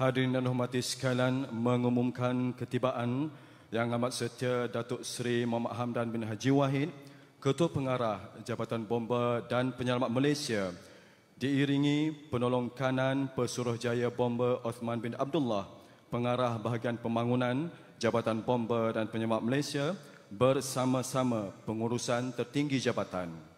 Hadirin dan hormati sekalian mengumumkan ketibaan yang amat setia Datuk Seri Muhammad Hamdan bin Haji Wahid, Ketua Pengarah Jabatan Bomba dan Penyelamat Malaysia, diiringi penolong kanan Pesuruhjaya Bomba Osman bin Abdullah, Pengarah Bahagian Pembangunan Jabatan Bomba dan Penyelamat Malaysia bersama-sama pengurusan tertinggi jabatan.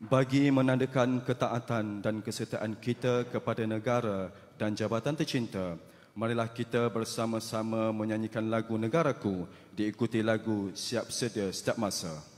bagi menandakan ketaatan dan kesetiaan kita kepada negara dan jabatan tercinta, marilah kita bersama-sama menyanyikan lagu Negaraku diikuti lagu Siap Sedia Setiap Masa.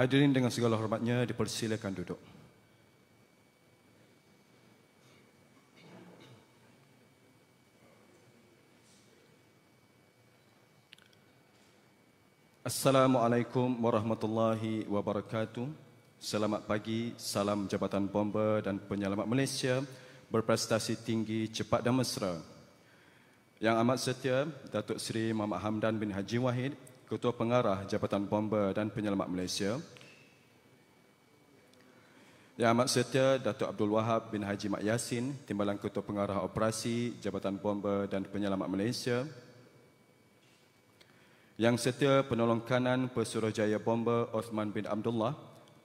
Hadirin dengan segala hormatnya dipersilakan duduk. Assalamualaikum warahmatullahi wabarakatuh. Selamat pagi, salam Jabatan Bomba dan Penyelamat Malaysia berprestasi tinggi, cepat dan mesra. Yang amat setia, Datuk Seri Muhammad Hamdan bin Haji Wahid, Ketua Pengarah Jabatan Bomber dan Penyelamat Malaysia. Yang amat setia Datuk Abdul Wahab bin Haji Mak Yasin, Timbalan Ketua Pengarah Operasi Jabatan Bomber dan Penyelamat Malaysia. Yang setia Penolong Kanan Pesuruhjaya Bomber Osman bin Abdullah,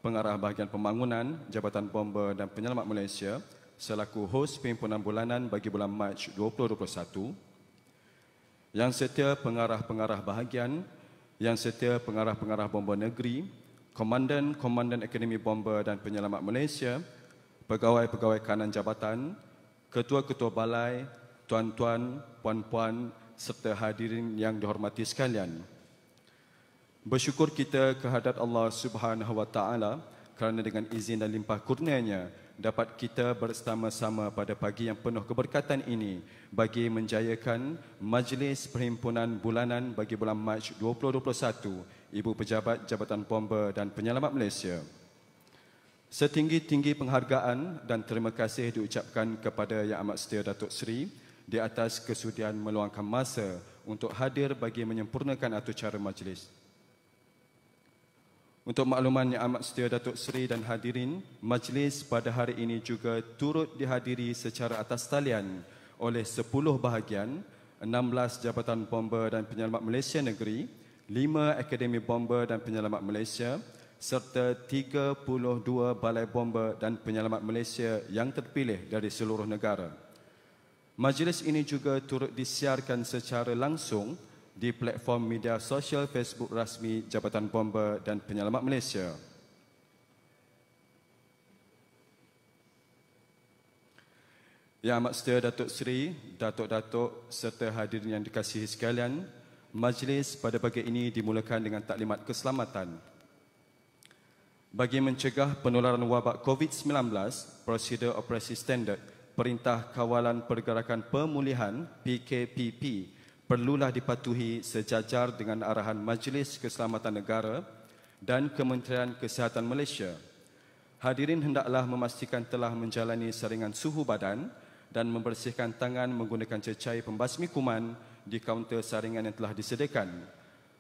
Pengarah Bahagian Pembangunan Jabatan Bomber dan Penyelamat Malaysia selaku hos pimpinan bulanan bagi bulan Mac 2021. Yang setia Pengarah-pengarah Bahagian yang setia pengarah-pengarah bomber negeri, komandan-komandan Akademi Bomber dan Penyelamat Malaysia, pegawai-pegawai kanan jabatan, ketua-ketua balai, tuan-tuan, puan-puan serta hadirin yang dihormati sekalian. Bersyukur kita kehadat Allah Subhanahu Wa kerana dengan izin dan limpah kurnianya dapat kita bersama-sama pada pagi yang penuh keberkatan ini bagi menjayakan Majlis Perhimpunan Bulanan bagi bulan Mac 2021 Ibu Pejabat Jabatan Bomba dan Penyelamat Malaysia. Setinggi-tinggi penghargaan dan terima kasih diucapkan kepada Yang Amat Setia Datuk Seri di atas kesudian meluangkan masa untuk hadir bagi menyempurnakan acara majlis. Untuk makluman yang amat setia Datuk Seri dan hadirin, majlis pada hari ini juga turut dihadiri secara atas talian oleh 10 bahagian, 16 Jabatan Bomba dan Penyelamat Malaysia Negeri, 5 Akademi Bomba dan Penyelamat Malaysia serta 32 Balai Bomba dan Penyelamat Malaysia yang terpilih dari seluruh negara. Majlis ini juga turut disiarkan secara langsung di platform media sosial Facebook rasmi Jabatan Bomba dan Penyelamat Malaysia. Yang amat setia Datuk Seri, Datuk-Datuk serta hadirin yang dikasihi sekalian, majlis pada pagi ini dimulakan dengan taklimat keselamatan. Bagi mencegah penularan wabak COVID-19, prosedur operasi standard Perintah Kawalan Pergerakan Pemulihan PKPP perlulah dipatuhi sejajar dengan arahan Majlis Keselamatan Negara dan Kementerian Kesihatan Malaysia. Hadirin hendaklah memastikan telah menjalani saringan suhu badan dan membersihkan tangan menggunakan cecair pembasmi kuman di kaunter saringan yang telah disediakan.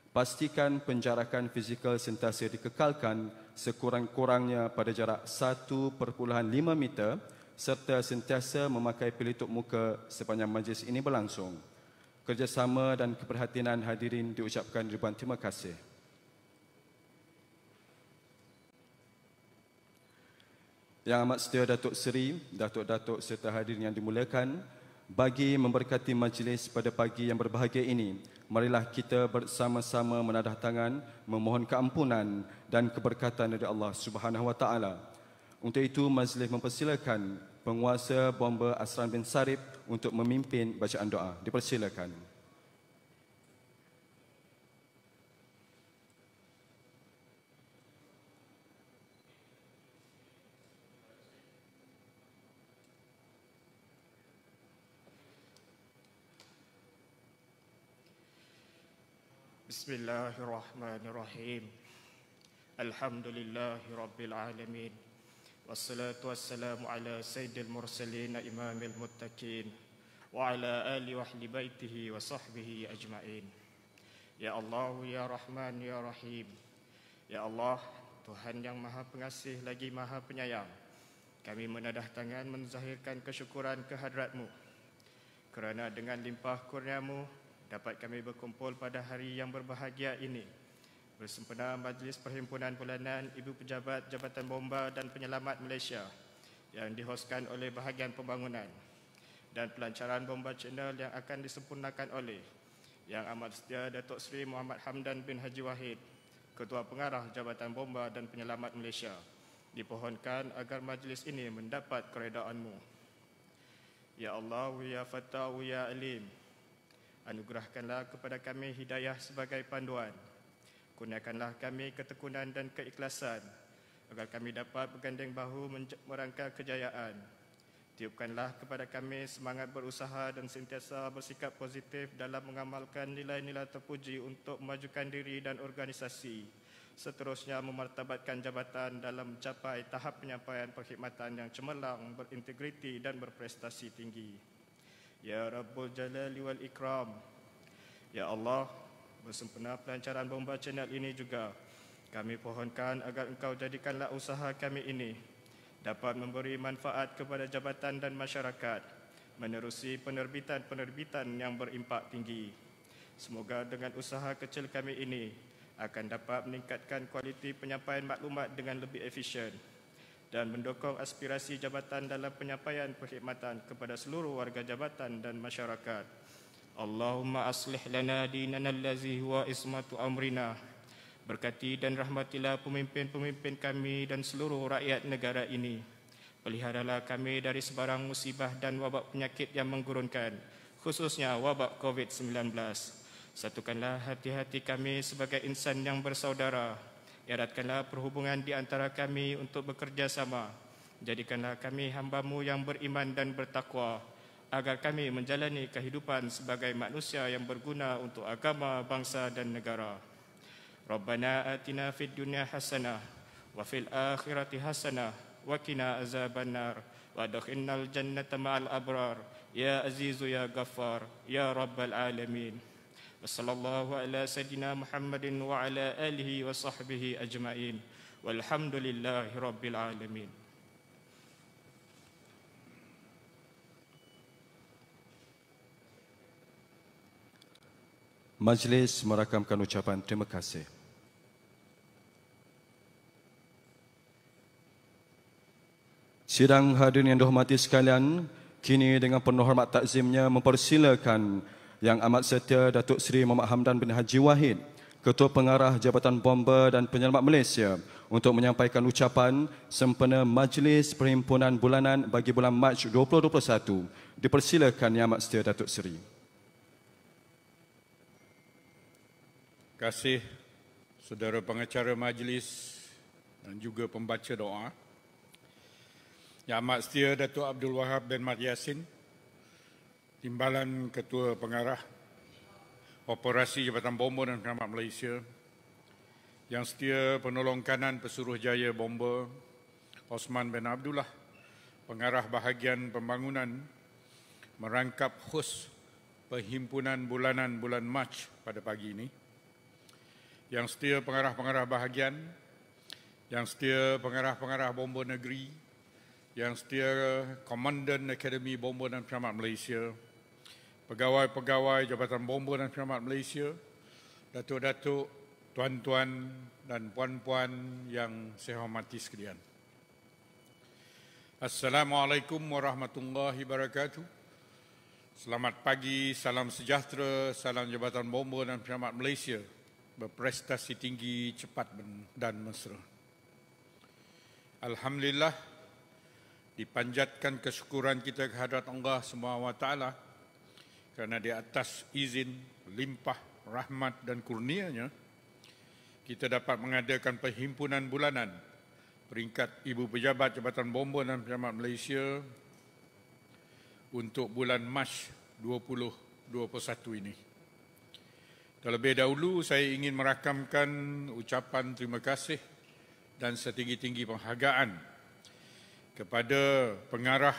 Pastikan penjarakan fizikal sentiasa dikekalkan sekurang-kurangnya pada jarak 1.5 meter serta sentiasa memakai pelitup muka sepanjang majlis ini berlangsung kerjasama dan keperhatian hadirin diucapkan ribuan terima kasih. Yang amat setia Datuk Seri, Datuk-Datuk serta hadirin yang dimuliakan, bagi memberkati majlis pada pagi yang berbahagia ini, marilah kita bersama-sama menadah tangan memohon keampunan dan keberkatan dari Allah Subhanahu Wa Untuk itu, majlis mempersilakan penguasa bomba Asran bin Sarif untuk memimpin bacaan doa. Dipersilakan. Bismillahirrahmanirrahim. Alhamdulillahirabbil alamin wassalatu wassalamu ala sayyidil mursalin imamil muttaqin wa ala ali wa ahli baitihi wa sahbihi ajma'in ya allah ya rahman ya rahim ya allah tuhan yang maha pengasih lagi maha penyayang kami menadah tangan menzahirkan kesyukuran kehadratmu kerana dengan limpah kurniamu dapat kami berkumpul pada hari yang berbahagia ini bersempena Majlis Perhimpunan Bulanan Ibu Pejabat Jabatan Bomba dan Penyelamat Malaysia yang dihoskan oleh Bahagian Pembangunan dan pelancaran bomba channel yang akan disempurnakan oleh Yang Amat Setia Datuk Seri Muhammad Hamdan bin Haji Wahid Ketua Pengarah Jabatan Bomba dan Penyelamat Malaysia dipohonkan agar majlis ini mendapat keredaanmu. Ya Allah, ya Fatah, ya Alim, anugerahkanlah kepada kami hidayah sebagai panduan Kurniakanlah kami ketekunan dan keikhlasan agar kami dapat bergandeng bahu merangka kejayaan. Tiupkanlah kepada kami semangat berusaha dan sentiasa bersikap positif dalam mengamalkan nilai-nilai terpuji untuk memajukan diri dan organisasi. Seterusnya memartabatkan jabatan dalam mencapai tahap penyampaian perkhidmatan yang cemerlang, berintegriti dan berprestasi tinggi. Ya Rabbul Jalali wal Ikram. Ya Allah, bersempena pelancaran bomba channel ini juga. Kami pohonkan agar engkau jadikanlah usaha kami ini dapat memberi manfaat kepada jabatan dan masyarakat menerusi penerbitan-penerbitan yang berimpak tinggi. Semoga dengan usaha kecil kami ini akan dapat meningkatkan kualiti penyampaian maklumat dengan lebih efisien dan mendukung aspirasi jabatan dalam penyampaian perkhidmatan kepada seluruh warga jabatan dan masyarakat. Allahumma aslih lana dinana allazi huwa ismatu amrina Berkati dan rahmatilah pemimpin-pemimpin kami dan seluruh rakyat negara ini Peliharalah kami dari sebarang musibah dan wabak penyakit yang menggurunkan Khususnya wabak COVID-19 Satukanlah hati-hati kami sebagai insan yang bersaudara Eratkanlah perhubungan di antara kami untuk bekerjasama Jadikanlah kami hambamu yang beriman dan bertakwa agar kami menjalani kehidupan sebagai manusia yang berguna untuk agama, bangsa dan negara. Rabbana atina fid dunya hasanah wa fil akhirati hasanah wa qina azabannar wa adkhilnal jannata ma'al abrar ya azizu ya ghaffar ya rabbal alamin. Wassallallahu ala sayidina Muhammadin wa ala alihi wa sahbihi ajmain. Walhamdulillahi alamin. Majlis merakamkan ucapan terima kasih. Sidang hadirin yang dihormati sekalian, kini dengan penuh hormat takzimnya mempersilakan Yang Amat Setia Datuk Seri Muhammad Hamdan bin Haji Wahid, Ketua Pengarah Jabatan Bomba dan Penyelamat Malaysia untuk menyampaikan ucapan sempena Majlis Perhimpunan Bulanan bagi bulan Mac 2021. Dipersilakan Yang Amat Setia Datuk Seri. kasih saudara pengacara majlis dan juga pembaca doa. Yang amat setia Datuk Abdul Wahab bin Mat Yassin, Timbalan Ketua Pengarah Operasi Jabatan Bomber dan Penyelamat Malaysia, yang setia penolong kanan Pesuruh Jaya Bomber Osman bin Abdullah, Pengarah Bahagian Pembangunan merangkap hos Perhimpunan Bulanan Bulan Mac pada pagi ini. Yang setia pengarah-pengarah bahagian, yang setia pengarah-pengarah bomba negeri, yang setia Komandan Akademi Bomba dan Penyelamat Malaysia, pegawai-pegawai Jabatan Bomba dan Penyelamat Malaysia, datuk-datuk, tuan-tuan dan puan-puan yang saya hormati sekalian. Assalamualaikum warahmatullahi wabarakatuh. Selamat pagi, salam sejahtera, salam Jabatan Bomba dan Penyelamat Malaysia berprestasi tinggi, cepat dan mesra. Alhamdulillah, dipanjatkan kesyukuran kita kehadrat Allah Taala, kerana di atas izin, limpah, rahmat dan kurnianya, kita dapat mengadakan perhimpunan bulanan peringkat Ibu Pejabat Jabatan Bomba dan Pejabat Malaysia untuk bulan Mac 2021 ini. Terlebih dahulu, saya ingin merakamkan ucapan terima kasih dan setinggi-tinggi penghargaan kepada pengarah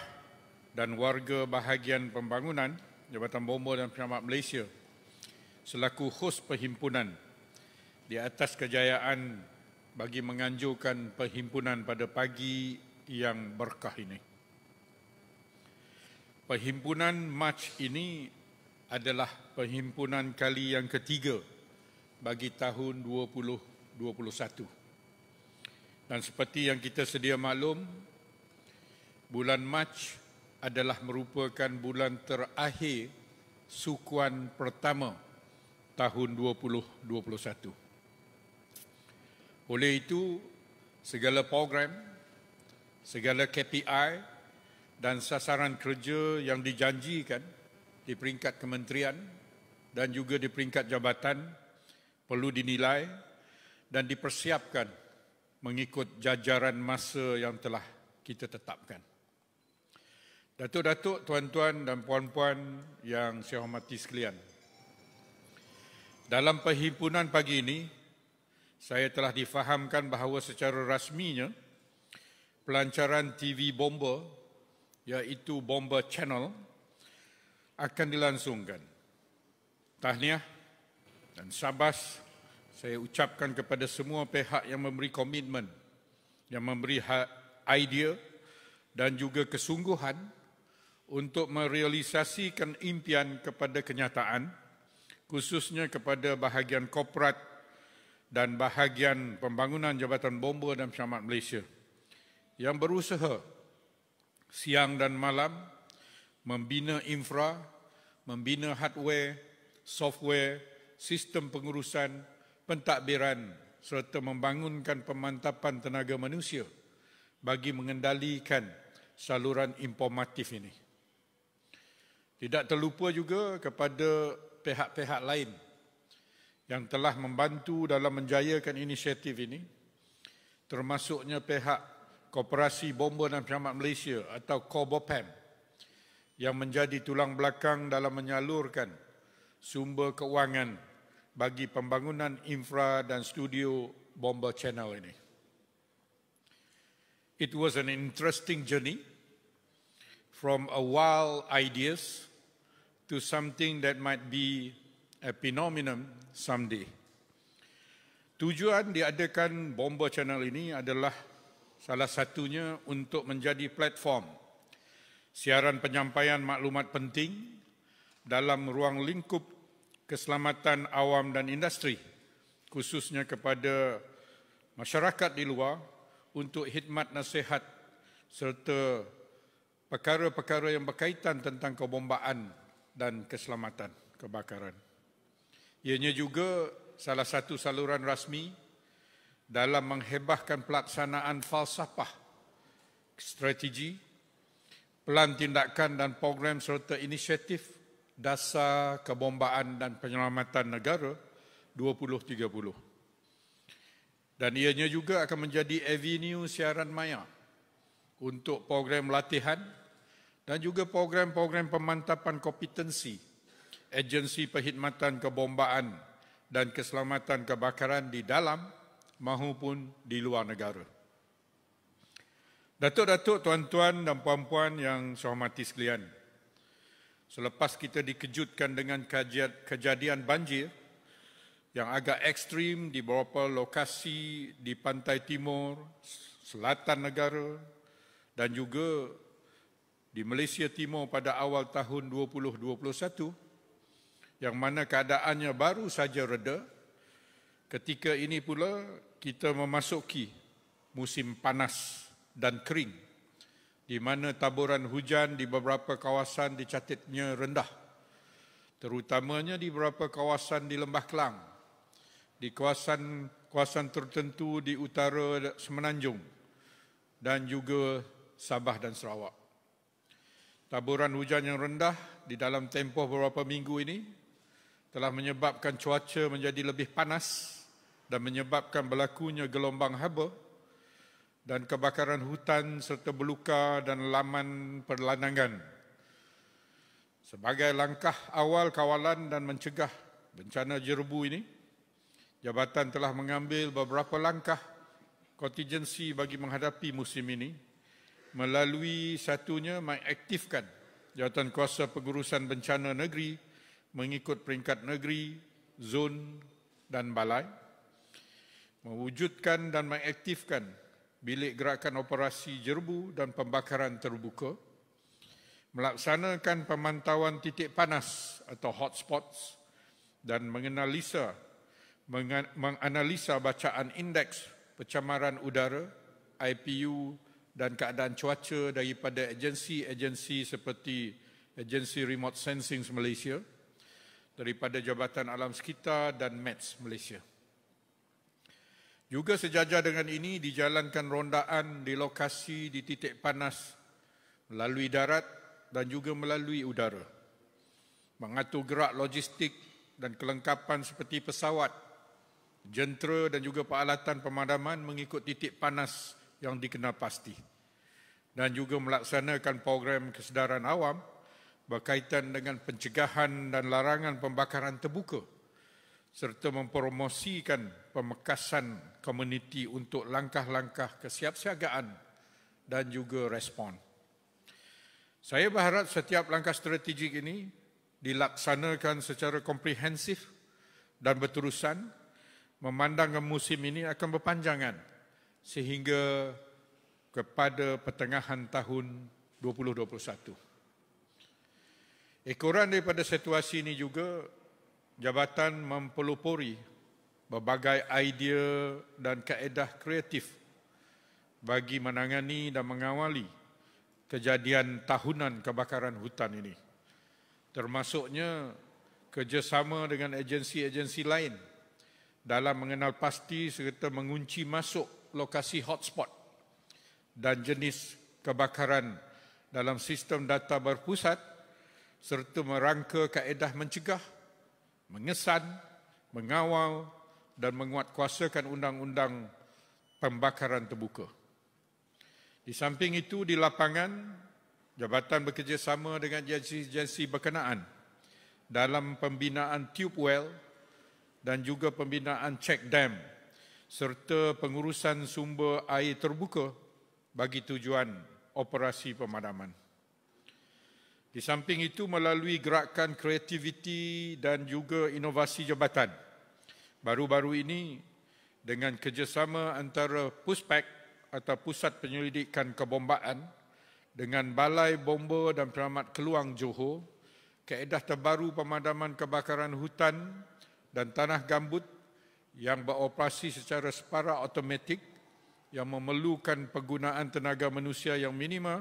dan warga bahagian pembangunan Jabatan Bomba dan Penyelamat Malaysia selaku hos perhimpunan di atas kejayaan bagi menganjurkan perhimpunan pada pagi yang berkah ini. Perhimpunan March ini adalah perhimpunan kali yang ketiga bagi tahun 2021. Dan seperti yang kita sedia maklum, bulan Mac adalah merupakan bulan terakhir sukuan pertama tahun 2021. Oleh itu, segala program, segala KPI dan sasaran kerja yang dijanjikan – di peringkat kementerian dan juga di peringkat jabatan perlu dinilai dan dipersiapkan mengikut jajaran masa yang telah kita tetapkan. Datuk-datuk, tuan-tuan dan puan-puan yang saya hormati sekalian. Dalam perhimpunan pagi ini, saya telah difahamkan bahawa secara rasminya pelancaran TV Bomber iaitu Bomber Channel akan dilangsungkan. Tahniah dan sabas saya ucapkan kepada semua pihak yang memberi komitmen, yang memberi ha- idea dan juga kesungguhan untuk merealisasikan impian kepada kenyataan, khususnya kepada bahagian korporat dan bahagian pembangunan Jabatan Bomba dan Syamat Malaysia yang berusaha siang dan malam membina infra, membina hardware, software, sistem pengurusan, pentadbiran serta membangunkan pemantapan tenaga manusia bagi mengendalikan saluran informatif ini. Tidak terlupa juga kepada pihak-pihak lain yang telah membantu dalam menjayakan inisiatif ini termasuknya pihak Koperasi Bomba dan Penyelamat Malaysia atau KOBOPEM yang menjadi tulang belakang dalam menyalurkan sumber keuangan bagi pembangunan infra dan studio Bomber Channel ini. It was an interesting journey from a wild ideas to something that might be a phenomenon someday. Tujuan diadakan Bomber Channel ini adalah salah satunya untuk menjadi platform siaran penyampaian maklumat penting dalam ruang lingkup keselamatan awam dan industri khususnya kepada masyarakat di luar untuk khidmat nasihat serta perkara-perkara yang berkaitan tentang kebombaan dan keselamatan kebakaran. Ianya juga salah satu saluran rasmi dalam menghebahkan pelaksanaan falsafah strategi pelan tindakan dan program serta inisiatif dasar kebombaan dan penyelamatan negara 2030. Dan ianya juga akan menjadi avenue siaran maya untuk program latihan dan juga program-program pemantapan kompetensi agensi perkhidmatan kebombaan dan keselamatan kebakaran di dalam maupun di luar negara. Datuk-datuk, tuan-tuan dan puan-puan yang saya hormati sekalian. Selepas kita dikejutkan dengan kejadian banjir yang agak ekstrim di beberapa lokasi di pantai timur, selatan negara dan juga di Malaysia Timur pada awal tahun 2021 yang mana keadaannya baru saja reda, ketika ini pula kita memasuki musim panas dan kering di mana taburan hujan di beberapa kawasan dicatatnya rendah terutamanya di beberapa kawasan di Lembah Kelang di kawasan kawasan tertentu di utara Semenanjung dan juga Sabah dan Sarawak. Taburan hujan yang rendah di dalam tempoh beberapa minggu ini telah menyebabkan cuaca menjadi lebih panas dan menyebabkan berlakunya gelombang haba dan kebakaran hutan serta beluka dan laman perlandangan. Sebagai langkah awal kawalan dan mencegah bencana jerbu ini, jabatan telah mengambil beberapa langkah kontingensi bagi menghadapi musim ini melalui satunya mengaktifkan jawatan kuasa pengurusan bencana negeri mengikut peringkat negeri, zon dan balai mewujudkan dan mengaktifkan bilik gerakan operasi jerbu dan pembakaran terbuka, melaksanakan pemantauan titik panas atau hotspots dan menganalisa menganalisa bacaan indeks pencemaran udara IPU dan keadaan cuaca daripada agensi-agensi seperti Agensi Remote Sensing Malaysia daripada Jabatan Alam Sekitar dan METS Malaysia. Juga sejajar dengan ini dijalankan rondaan di lokasi di titik panas melalui darat dan juga melalui udara. Mengatur gerak logistik dan kelengkapan seperti pesawat, jentera dan juga peralatan pemadaman mengikut titik panas yang dikenal pasti. Dan juga melaksanakan program kesedaran awam berkaitan dengan pencegahan dan larangan pembakaran terbuka serta mempromosikan pemekasan komuniti untuk langkah-langkah kesiapsiagaan dan juga respon. Saya berharap setiap langkah strategik ini dilaksanakan secara komprehensif dan berterusan memandangkan musim ini akan berpanjangan sehingga kepada pertengahan tahun 2021. Ekoran daripada situasi ini juga jabatan mempelopori berbagai idea dan kaedah kreatif bagi menangani dan mengawali kejadian tahunan kebakaran hutan ini termasuknya kerjasama dengan agensi-agensi lain dalam mengenal pasti serta mengunci masuk lokasi hotspot dan jenis kebakaran dalam sistem data berpusat serta merangka kaedah mencegah mengesan, mengawal dan menguatkuasakan undang-undang pembakaran terbuka. Di samping itu di lapangan jabatan bekerjasama dengan agensi-agensi berkenaan dalam pembinaan tube well dan juga pembinaan check dam serta pengurusan sumber air terbuka bagi tujuan operasi pemadaman. Di samping itu melalui gerakan kreativiti dan juga inovasi jabatan. Baru-baru ini dengan kerjasama antara PUSPEK atau Pusat Penyelidikan Kebombaan dengan Balai Bomba dan Peramat Keluang Johor, kaedah terbaru pemadaman kebakaran hutan dan tanah gambut yang beroperasi secara separa automatik yang memerlukan penggunaan tenaga manusia yang minima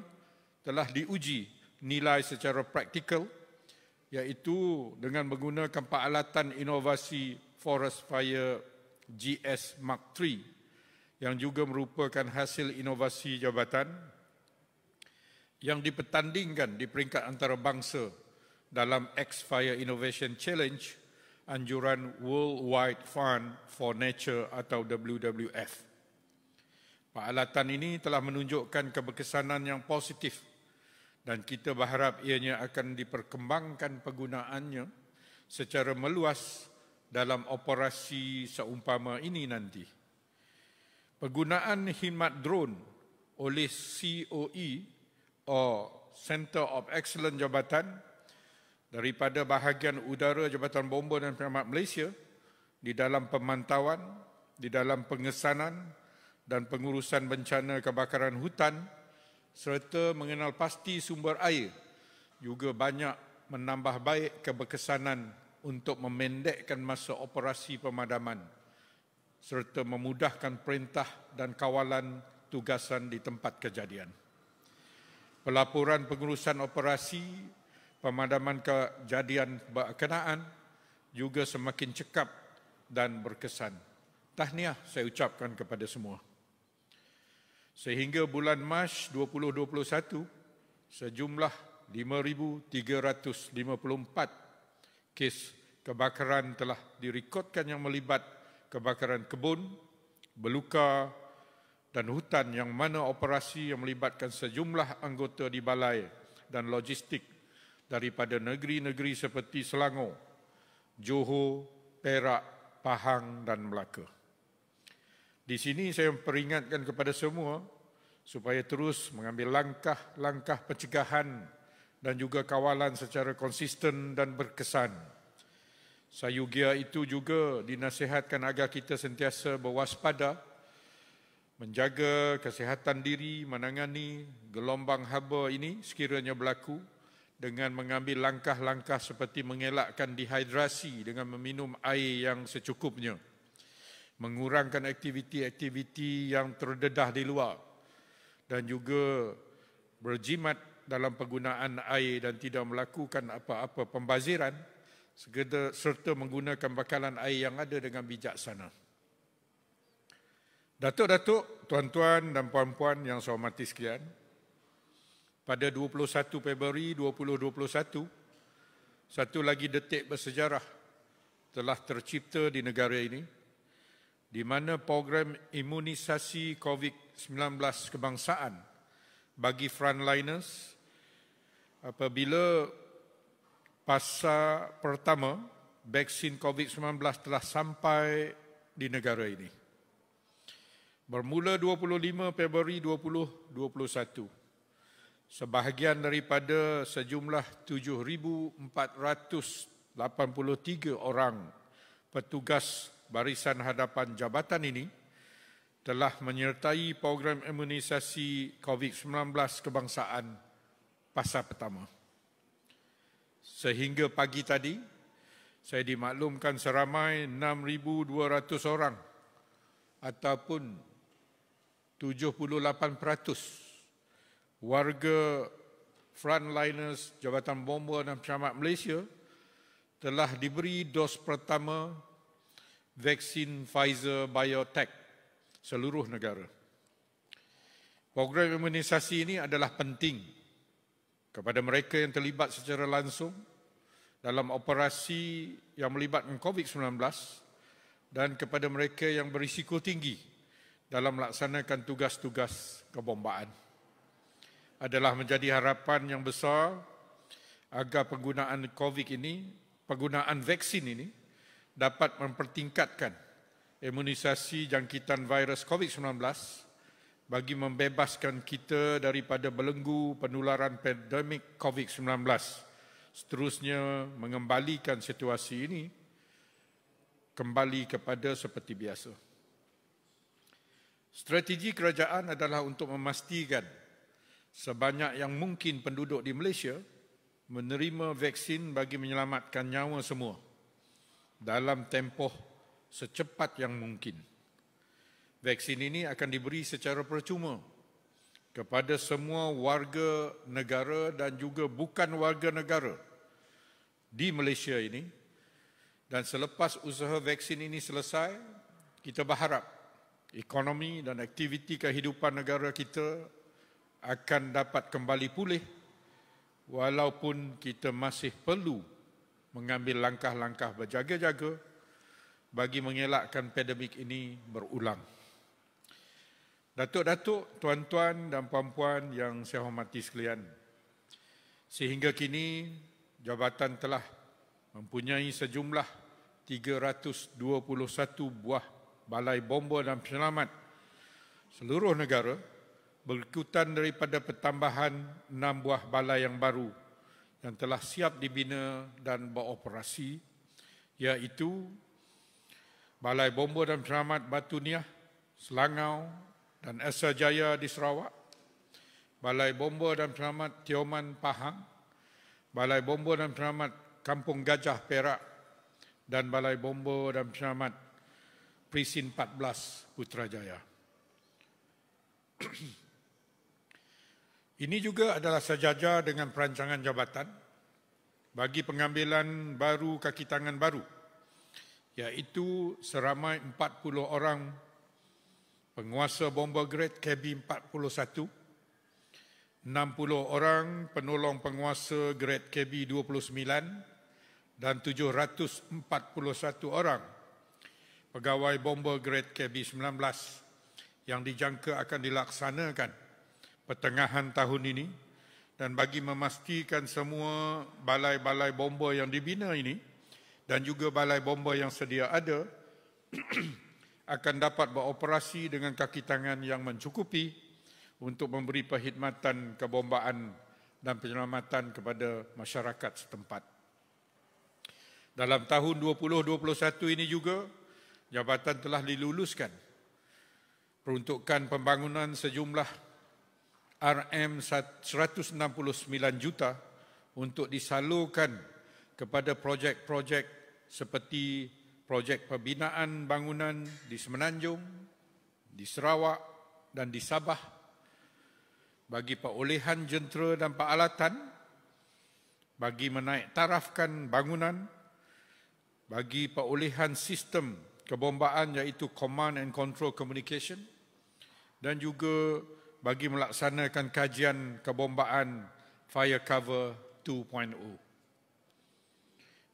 telah diuji nilai secara praktikal iaitu dengan menggunakan peralatan inovasi Forest Fire GS Mark III yang juga merupakan hasil inovasi jabatan yang dipertandingkan di peringkat antarabangsa dalam X Fire Innovation Challenge anjuran World Wide Fund for Nature atau WWF. Peralatan ini telah menunjukkan keberkesanan yang positif dan kita berharap ianya akan diperkembangkan penggunaannya secara meluas dalam operasi seumpama ini nanti. Penggunaan khidmat drone oleh COE atau Center of Excellence Jabatan daripada bahagian udara Jabatan Bomba dan Penyelamat Malaysia di dalam pemantauan, di dalam pengesanan dan pengurusan bencana kebakaran hutan serta mengenal pasti sumber air juga banyak menambah baik keberkesanan untuk memendekkan masa operasi pemadaman serta memudahkan perintah dan kawalan tugasan di tempat kejadian. Pelaporan pengurusan operasi pemadaman kejadian berkenaan juga semakin cekap dan berkesan. Tahniah saya ucapkan kepada semua. Sehingga bulan Mac 2021, sejumlah 5,354 kes kebakaran telah direkodkan yang melibat kebakaran kebun, beluka dan hutan yang mana operasi yang melibatkan sejumlah anggota di balai dan logistik daripada negeri-negeri seperti Selangor, Johor, Perak, Pahang dan Melaka. Di sini saya peringatkan kepada semua supaya terus mengambil langkah-langkah pencegahan dan juga kawalan secara konsisten dan berkesan. Sayugia itu juga dinasihatkan agar kita sentiasa berwaspada, menjaga kesihatan diri, menangani gelombang haba ini sekiranya berlaku dengan mengambil langkah-langkah seperti mengelakkan dehidrasi dengan meminum air yang secukupnya mengurangkan aktiviti-aktiviti yang terdedah di luar dan juga berjimat dalam penggunaan air dan tidak melakukan apa-apa pembaziran serta menggunakan bakalan air yang ada dengan bijaksana. Datuk-datuk, tuan-tuan dan puan-puan yang saya hormati sekalian, pada 21 Februari 2021, satu lagi detik bersejarah telah tercipta di negara ini di mana program imunisasi COVID-19 kebangsaan bagi frontliners apabila pasca pertama vaksin COVID-19 telah sampai di negara ini. Bermula 25 Februari 2021, sebahagian daripada sejumlah 7,483 orang petugas barisan hadapan jabatan ini telah menyertai program imunisasi COVID-19 kebangsaan pasal pertama. Sehingga pagi tadi, saya dimaklumkan seramai 6,200 orang ataupun 78% warga frontliners Jabatan Bomba dan Pencamat Malaysia telah diberi dos pertama vaksin Pfizer Biotech seluruh negara. Program imunisasi ini adalah penting kepada mereka yang terlibat secara langsung dalam operasi yang melibatkan COVID-19 dan kepada mereka yang berisiko tinggi dalam melaksanakan tugas-tugas kebombaan adalah menjadi harapan yang besar agar penggunaan COVID ini, penggunaan vaksin ini dapat mempertingkatkan imunisasi jangkitan virus COVID-19 bagi membebaskan kita daripada belenggu penularan pandemik COVID-19. Seterusnya mengembalikan situasi ini kembali kepada seperti biasa. Strategi kerajaan adalah untuk memastikan sebanyak yang mungkin penduduk di Malaysia menerima vaksin bagi menyelamatkan nyawa semua dalam tempoh secepat yang mungkin. Vaksin ini akan diberi secara percuma kepada semua warga negara dan juga bukan warga negara di Malaysia ini. Dan selepas usaha vaksin ini selesai, kita berharap ekonomi dan aktiviti kehidupan negara kita akan dapat kembali pulih walaupun kita masih perlu mengambil langkah-langkah berjaga-jaga bagi mengelakkan pandemik ini berulang. Datuk-datuk, tuan-tuan dan puan-puan yang saya hormati sekalian, sehingga kini jabatan telah mempunyai sejumlah 321 buah balai bomba dan penyelamat seluruh negara berikutan daripada pertambahan 6 buah balai yang baru yang telah siap dibina dan beroperasi iaitu Balai Bomba dan Penyelamat Batu Niah, Selangau dan Esa Jaya di Sarawak, Balai Bomba dan Penyelamat Tioman Pahang, Balai Bomba dan Penyelamat Kampung Gajah Perak dan Balai Bomba dan Penyelamat Prisin 14 Putrajaya. Ini juga adalah sejajar dengan perancangan jabatan bagi pengambilan baru kaki tangan baru iaitu seramai 40 orang penguasa bomber grade KB-41, 60 orang penolong penguasa grade KB-29 dan 741 orang pegawai bomber grade KB-19 yang dijangka akan dilaksanakan pertengahan tahun ini dan bagi memastikan semua balai-balai bomba yang dibina ini dan juga balai bomba yang sedia ada akan dapat beroperasi dengan kaki tangan yang mencukupi untuk memberi perkhidmatan kebombaan dan penyelamatan kepada masyarakat setempat. Dalam tahun 2021 ini juga, jabatan telah diluluskan peruntukan pembangunan sejumlah RM169 juta untuk disalurkan kepada projek-projek seperti projek pembinaan bangunan di Semenanjung, di Sarawak dan di Sabah bagi perolehan jentera dan peralatan, bagi menaik tarafkan bangunan, bagi perolehan sistem kebombaan iaitu command and control communication dan juga bagi melaksanakan kajian kebombaan Fire Cover 2.0.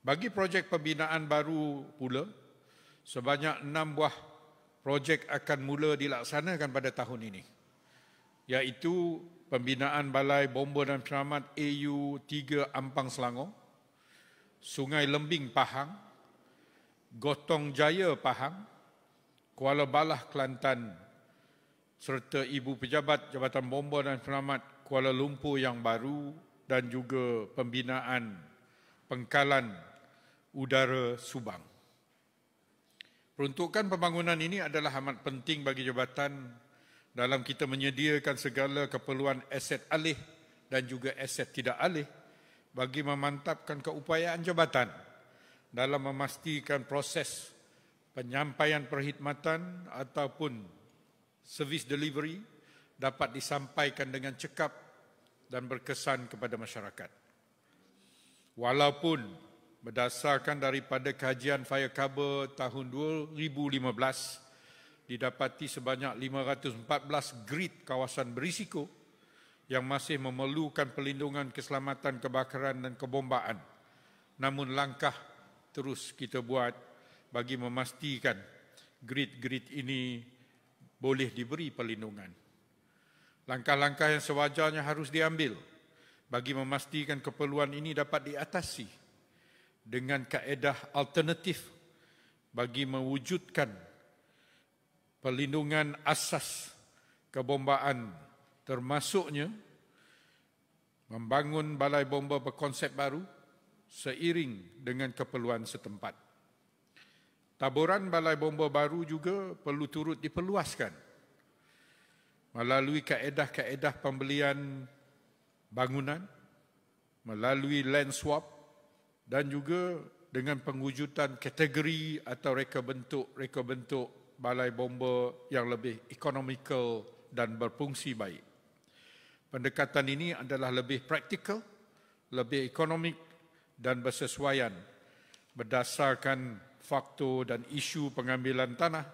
Bagi projek pembinaan baru pula, sebanyak enam buah projek akan mula dilaksanakan pada tahun ini. Iaitu pembinaan Balai Bomba dan Penyelamat AU 3 Ampang Selangor, Sungai Lembing Pahang, Gotong Jaya Pahang, Kuala Balah Kelantan serta ibu pejabat Jabatan Bomba dan Selamat Kuala Lumpur yang baru dan juga pembinaan pengkalan udara Subang. Peruntukan pembangunan ini adalah amat penting bagi jabatan dalam kita menyediakan segala keperluan aset alih dan juga aset tidak alih bagi memantapkan keupayaan jabatan dalam memastikan proses penyampaian perkhidmatan ataupun service delivery dapat disampaikan dengan cekap dan berkesan kepada masyarakat. Walaupun berdasarkan daripada kajian fire cover tahun 2015 didapati sebanyak 514 grid kawasan berisiko yang masih memerlukan pelindungan keselamatan kebakaran dan kebombaan. Namun langkah terus kita buat bagi memastikan grid-grid ini boleh diberi perlindungan. Langkah-langkah yang sewajarnya harus diambil bagi memastikan keperluan ini dapat diatasi dengan kaedah alternatif bagi mewujudkan perlindungan asas kebombaan termasuknya membangun balai bomba berkonsep baru seiring dengan keperluan setempat. Taburan balai bomba baru juga perlu turut diperluaskan melalui kaedah-kaedah pembelian bangunan, melalui land swap dan juga dengan pengwujudan kategori atau reka bentuk-reka bentuk balai bomba yang lebih ekonomikal dan berfungsi baik. Pendekatan ini adalah lebih praktikal, lebih ekonomik dan bersesuaian berdasarkan faktor dan isu pengambilan tanah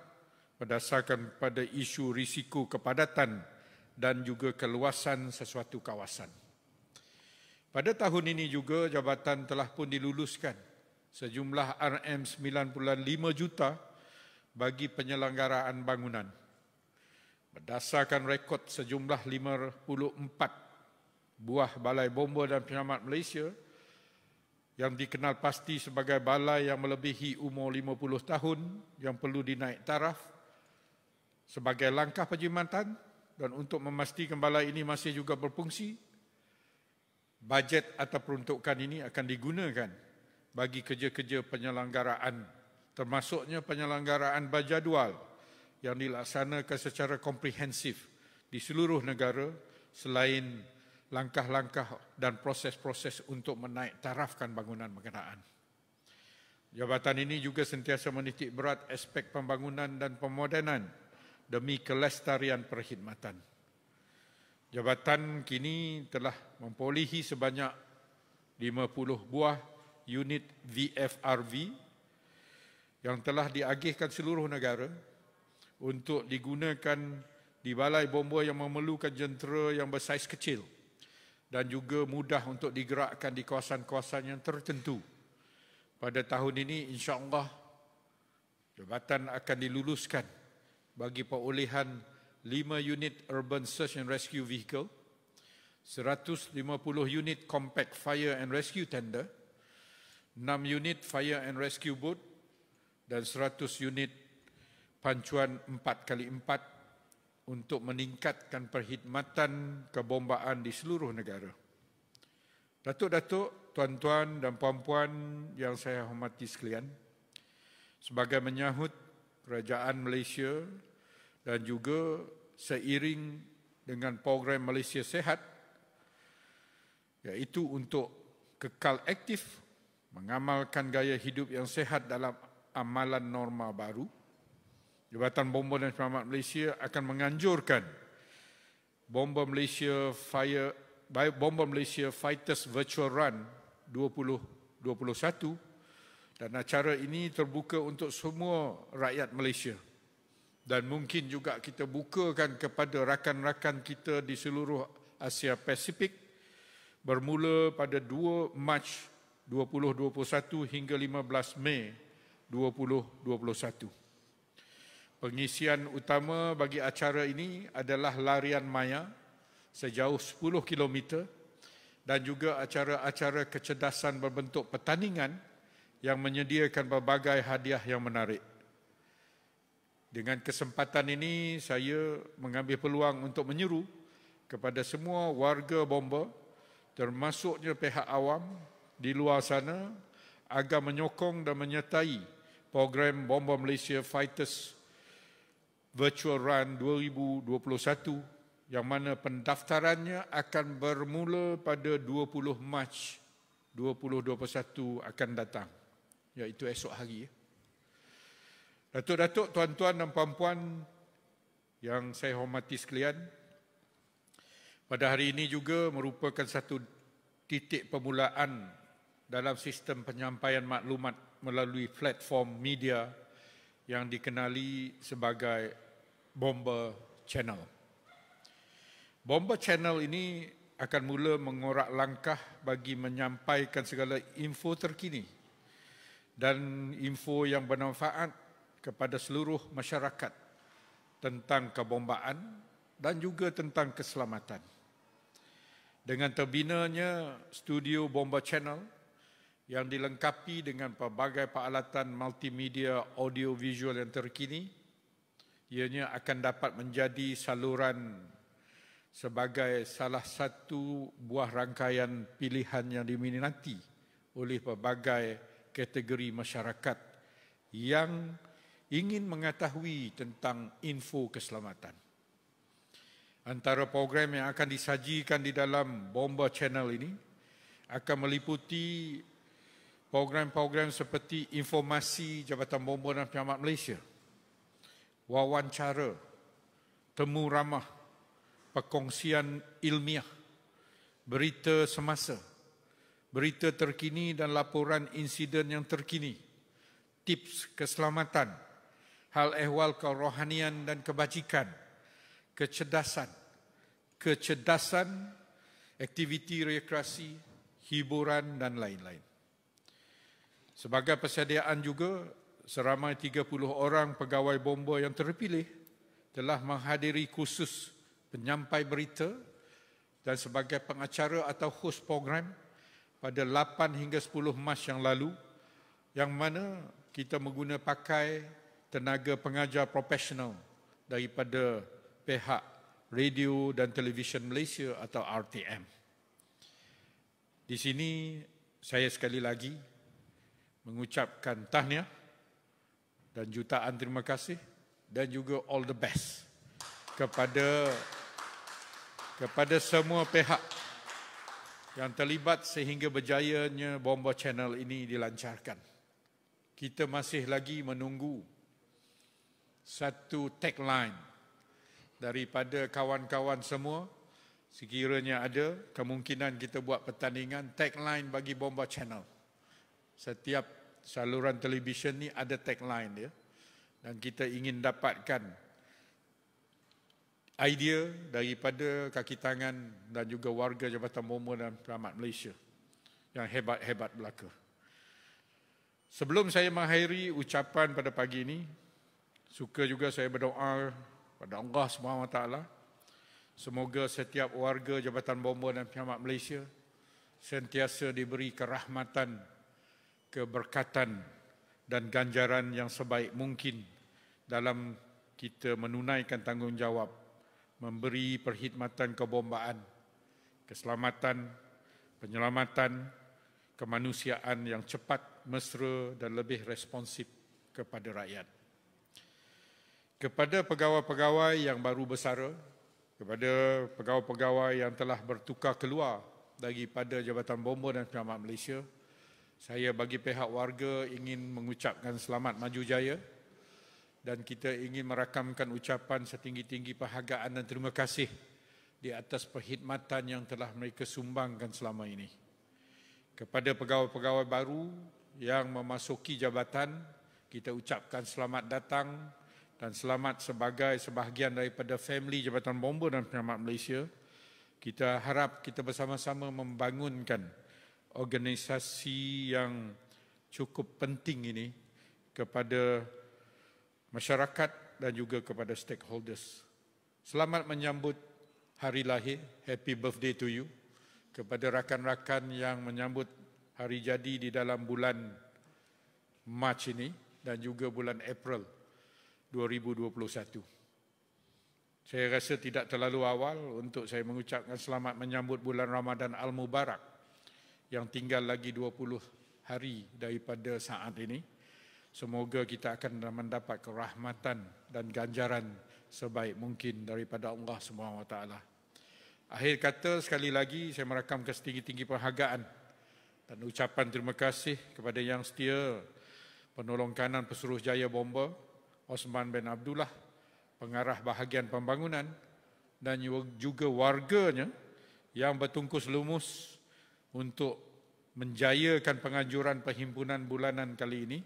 berdasarkan pada isu risiko kepadatan dan juga keluasan sesuatu kawasan. Pada tahun ini juga jabatan telah pun diluluskan sejumlah RM95 juta bagi penyelenggaraan bangunan. Berdasarkan rekod sejumlah 54 buah balai bomba dan penyelamat Malaysia, yang dikenal pasti sebagai balai yang melebihi umur 50 tahun yang perlu dinaik taraf sebagai langkah perjimatan dan untuk memastikan balai ini masih juga berfungsi, bajet atau peruntukan ini akan digunakan bagi kerja-kerja penyelenggaraan termasuknya penyelenggaraan berjadual yang dilaksanakan secara komprehensif di seluruh negara selain langkah-langkah dan proses-proses untuk menaik tarafkan bangunan berkenaan. Jabatan ini juga sentiasa menitik berat aspek pembangunan dan pemodenan demi kelestarian perkhidmatan. Jabatan kini telah mempolihi sebanyak 50 buah unit VFRV yang telah diagihkan seluruh negara untuk digunakan di balai bomba yang memerlukan jentera yang bersaiz kecil dan juga mudah untuk digerakkan di kawasan-kawasan yang tertentu. Pada tahun ini insya-Allah jabatan akan diluluskan bagi perolehan 5 unit urban search and rescue vehicle, 150 unit compact fire and rescue tender, 6 unit fire and rescue boat dan 100 unit pancuan 4x4 untuk meningkatkan perkhidmatan kebombaan di seluruh negara. Datuk-datuk, tuan-tuan dan puan-puan yang saya hormati sekalian, sebagai menyahut Kerajaan Malaysia dan juga seiring dengan program Malaysia Sehat, iaitu untuk kekal aktif, mengamalkan gaya hidup yang sehat dalam amalan norma baru – Jabatan Bomba dan Selamat Malaysia akan menganjurkan Bomba Malaysia Fire Bomba Malaysia Fighters Virtual Run 2021 dan acara ini terbuka untuk semua rakyat Malaysia dan mungkin juga kita bukakan kepada rakan-rakan kita di seluruh Asia Pasifik bermula pada 2 Mac 2021 hingga 15 Mei 2021. Pengisian utama bagi acara ini adalah larian maya sejauh 10 km dan juga acara-acara kecerdasan berbentuk pertandingan yang menyediakan berbagai hadiah yang menarik. Dengan kesempatan ini, saya mengambil peluang untuk menyeru kepada semua warga bomba termasuknya pihak awam di luar sana agar menyokong dan menyertai program Bomba Malaysia Fighters 2022. Virtual Run 2021 yang mana pendaftarannya akan bermula pada 20 Mac 2021 akan datang iaitu esok hari. Ya. Datuk-datuk, tuan-tuan dan puan-puan yang saya hormati sekalian, pada hari ini juga merupakan satu titik permulaan dalam sistem penyampaian maklumat melalui platform media yang dikenali sebagai Bomber Channel. Bomber Channel ini akan mula mengorak langkah bagi menyampaikan segala info terkini dan info yang bermanfaat kepada seluruh masyarakat tentang kebombaan dan juga tentang keselamatan. Dengan terbinanya studio Bomber Channel yang dilengkapi dengan pelbagai peralatan multimedia audiovisual yang terkini, ianya akan dapat menjadi saluran sebagai salah satu buah rangkaian pilihan yang diminati oleh pelbagai kategori masyarakat yang ingin mengetahui tentang info keselamatan. Antara program yang akan disajikan di dalam Bomba Channel ini akan meliputi program-program seperti informasi Jabatan Bomba dan Penyelamat Malaysia wawancara, temu ramah, perkongsian ilmiah, berita semasa, berita terkini dan laporan insiden yang terkini, tips keselamatan, hal ehwal kerohanian dan kebajikan, kecerdasan, kecerdasan, aktiviti rekreasi, hiburan dan lain-lain. Sebagai persediaan juga, seramai 30 orang pegawai bomba yang terpilih telah menghadiri khusus penyampai berita dan sebagai pengacara atau host program pada 8 hingga 10 Mac yang lalu yang mana kita menggunakan pakai tenaga pengajar profesional daripada pihak Radio dan Televisyen Malaysia atau RTM. Di sini saya sekali lagi mengucapkan tahniah dan jutaan terima kasih dan juga all the best kepada kepada semua pihak yang terlibat sehingga berjayanya Bomba Channel ini dilancarkan. Kita masih lagi menunggu satu tagline daripada kawan-kawan semua sekiranya ada kemungkinan kita buat pertandingan tagline bagi Bomba Channel. Setiap saluran televisyen ni ada tagline dia dan kita ingin dapatkan idea daripada kaki tangan dan juga warga Jabatan Bomba dan Peramat Malaysia yang hebat-hebat belaka. Sebelum saya mengakhiri ucapan pada pagi ini, suka juga saya berdoa pada Allah SWT, semoga setiap warga Jabatan Bomba dan Peramat Malaysia sentiasa diberi kerahmatan keberkatan dan ganjaran yang sebaik mungkin dalam kita menunaikan tanggungjawab memberi perkhidmatan kebombaan, keselamatan, penyelamatan, kemanusiaan yang cepat, mesra dan lebih responsif kepada rakyat. Kepada pegawai-pegawai yang baru bersara, kepada pegawai-pegawai yang telah bertukar keluar daripada Jabatan Bomba dan Penyelamat Malaysia, saya bagi pihak warga ingin mengucapkan selamat maju jaya dan kita ingin merakamkan ucapan setinggi-tinggi penghargaan dan terima kasih di atas perkhidmatan yang telah mereka sumbangkan selama ini. Kepada pegawai-pegawai baru yang memasuki jabatan, kita ucapkan selamat datang dan selamat sebagai sebahagian daripada family Jabatan Bomba dan Penyelamat Malaysia. Kita harap kita bersama-sama membangunkan organisasi yang cukup penting ini kepada masyarakat dan juga kepada stakeholders. Selamat menyambut hari lahir, happy birthday to you. Kepada rakan-rakan yang menyambut hari jadi di dalam bulan Mac ini dan juga bulan April 2021. Saya rasa tidak terlalu awal untuk saya mengucapkan selamat menyambut bulan Ramadan Al-Mubarak yang tinggal lagi 20 hari daripada saat ini. Semoga kita akan mendapat kerahmatan dan ganjaran sebaik mungkin daripada Allah SWT. Akhir kata sekali lagi saya merakam ke setinggi-tinggi perhargaan dan ucapan terima kasih kepada yang setia penolong kanan pesuruh jaya bomba Osman bin Abdullah, pengarah bahagian pembangunan dan juga warganya yang bertungkus lumus untuk menjayakan penganjuran perhimpunan bulanan kali ini.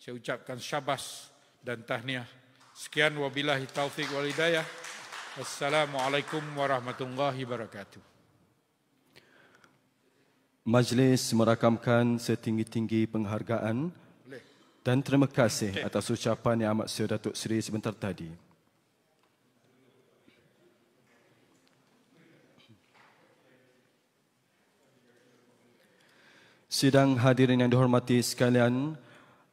Saya ucapkan syabas dan tahniah. Sekian wabillahi taufiq wal hidayah. Assalamualaikum warahmatullahi wabarakatuh. Majlis merakamkan setinggi-tinggi penghargaan dan terima kasih atas ucapan yang amat Sir Datuk Seri sebentar tadi. Sidang hadirin yang dihormati sekalian,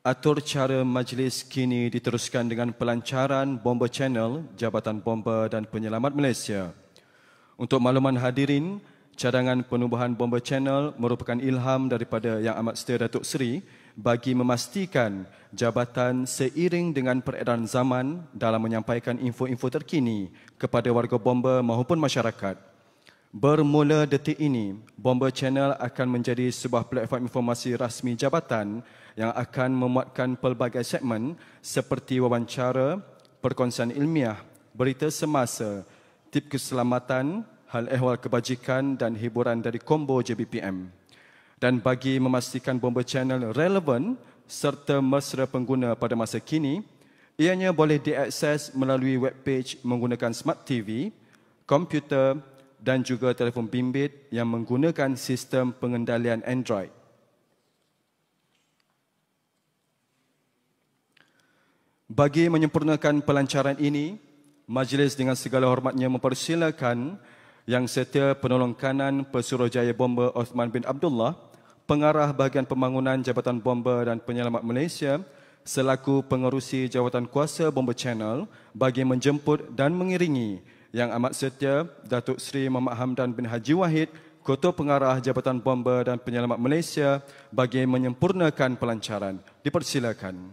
atur cara majlis kini diteruskan dengan pelancaran bomba channel Jabatan Bomba dan Penyelamat Malaysia. Untuk makluman hadirin, cadangan penubuhan bomba channel merupakan ilham daripada Yang Amat Setia Datuk Seri bagi memastikan jabatan seiring dengan peredaran zaman dalam menyampaikan info-info terkini kepada warga bomba maupun masyarakat. Bermula detik ini, Bomber Channel akan menjadi sebuah platform informasi rasmi jabatan yang akan memuatkan pelbagai segmen seperti wawancara, perkongsian ilmiah, berita semasa, tip keselamatan, hal ehwal kebajikan dan hiburan dari combo JBPM. Dan bagi memastikan Bomber Channel relevan serta mesra pengguna pada masa kini, ianya boleh diakses melalui webpage menggunakan smart TV, komputer, dan juga telefon bimbit yang menggunakan sistem pengendalian Android. Bagi menyempurnakan pelancaran ini, majlis dengan segala hormatnya mempersilakan yang setia penolong kanan Pesuruhjaya Bomba Osman bin Abdullah, pengarah bahagian pembangunan Jabatan Bomba dan Penyelamat Malaysia selaku pengerusi jawatan kuasa Bomba Channel bagi menjemput dan mengiringi yang Amat Setia Datuk Seri Muhammad Hamdan bin Haji Wahid Ketua Pengarah Jabatan Bomba dan Penyelamat Malaysia bagi menyempurnakan pelancaran. Dipersilakan.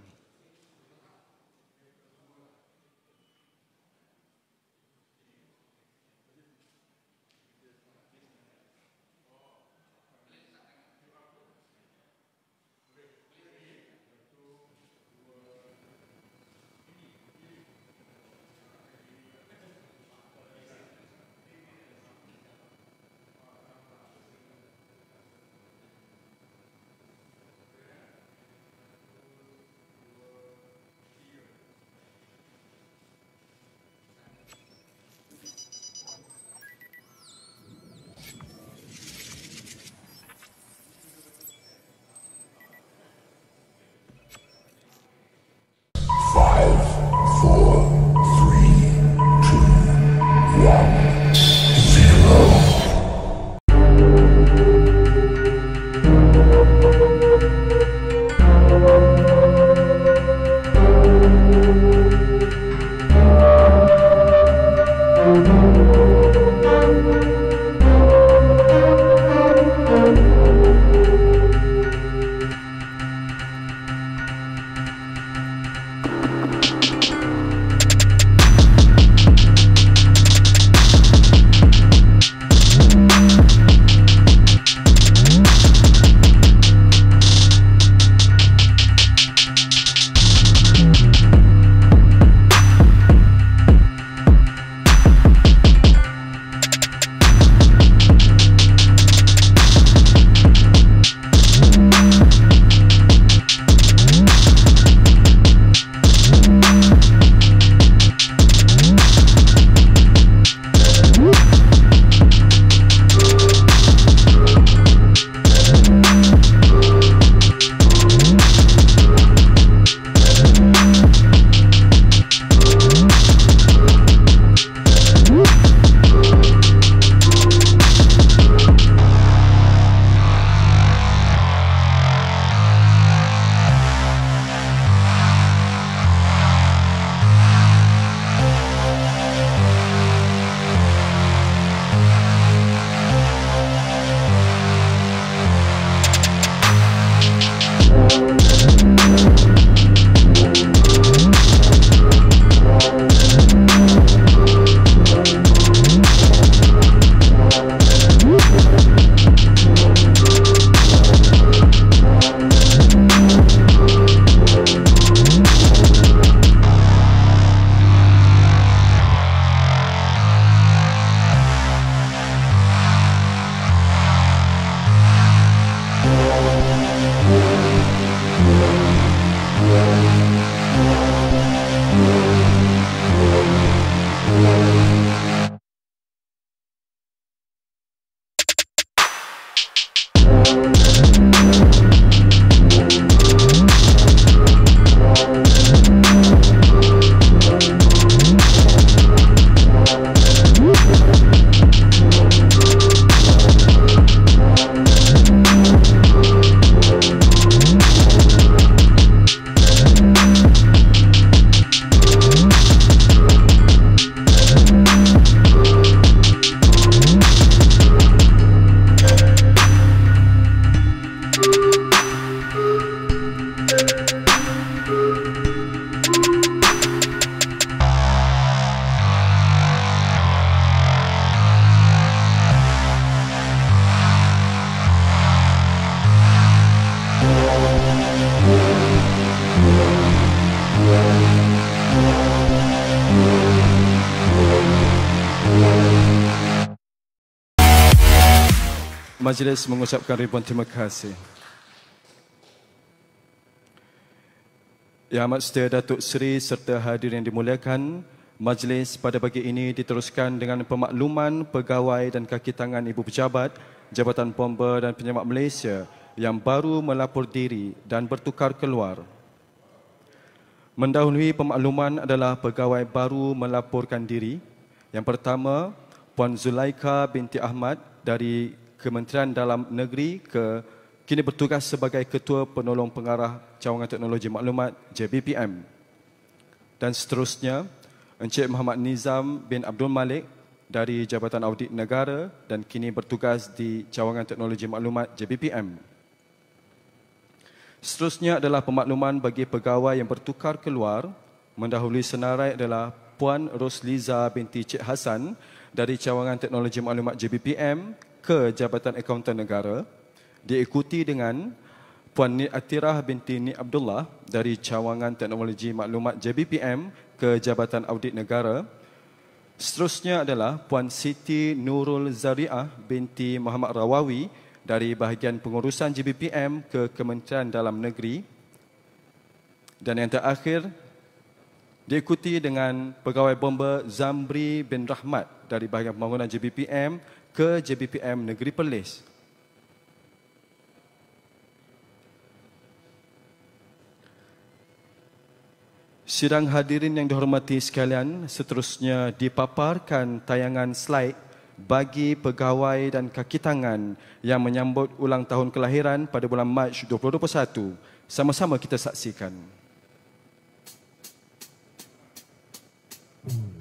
majlis mengucapkan ribuan terima kasih. Yang amat setia Datuk Seri serta hadir yang dimuliakan, majlis pada pagi ini diteruskan dengan pemakluman pegawai dan kaki tangan ibu pejabat Jabatan Pemba dan Penyelamat Malaysia yang baru melapor diri dan bertukar keluar. Mendahului pemakluman adalah pegawai baru melaporkan diri. Yang pertama, Puan Zulaika binti Ahmad dari Kementerian Dalam Negeri ke kini bertugas sebagai Ketua Penolong Pengarah Cawangan Teknologi Maklumat JBPM. Dan seterusnya, Encik Muhammad Nizam bin Abdul Malik dari Jabatan Audit Negara dan kini bertugas di Cawangan Teknologi Maklumat JBPM. Seterusnya adalah pemakluman bagi pegawai yang bertukar keluar mendahului senarai adalah Puan Rosliza binti Cik Hasan dari Cawangan Teknologi Maklumat JBPM ke Jabatan Akaunter Negara diikuti dengan Puan Nid Atirah binti Nid Abdullah dari Cawangan Teknologi Maklumat JBPM ke Jabatan Audit Negara. Seterusnya adalah Puan Siti Nurul Zariah binti Muhammad Rawawi dari bahagian pengurusan JBPM ke Kementerian Dalam Negeri. Dan yang terakhir, diikuti dengan pegawai bomba Zamri bin Rahmat dari bahagian pembangunan JBPM ke JBPM Negeri Perlis. Sidang hadirin yang dihormati sekalian, seterusnya dipaparkan tayangan slide bagi pegawai dan kaki tangan yang menyambut ulang tahun kelahiran pada bulan Mac 2021. Sama-sama kita saksikan. Hmm.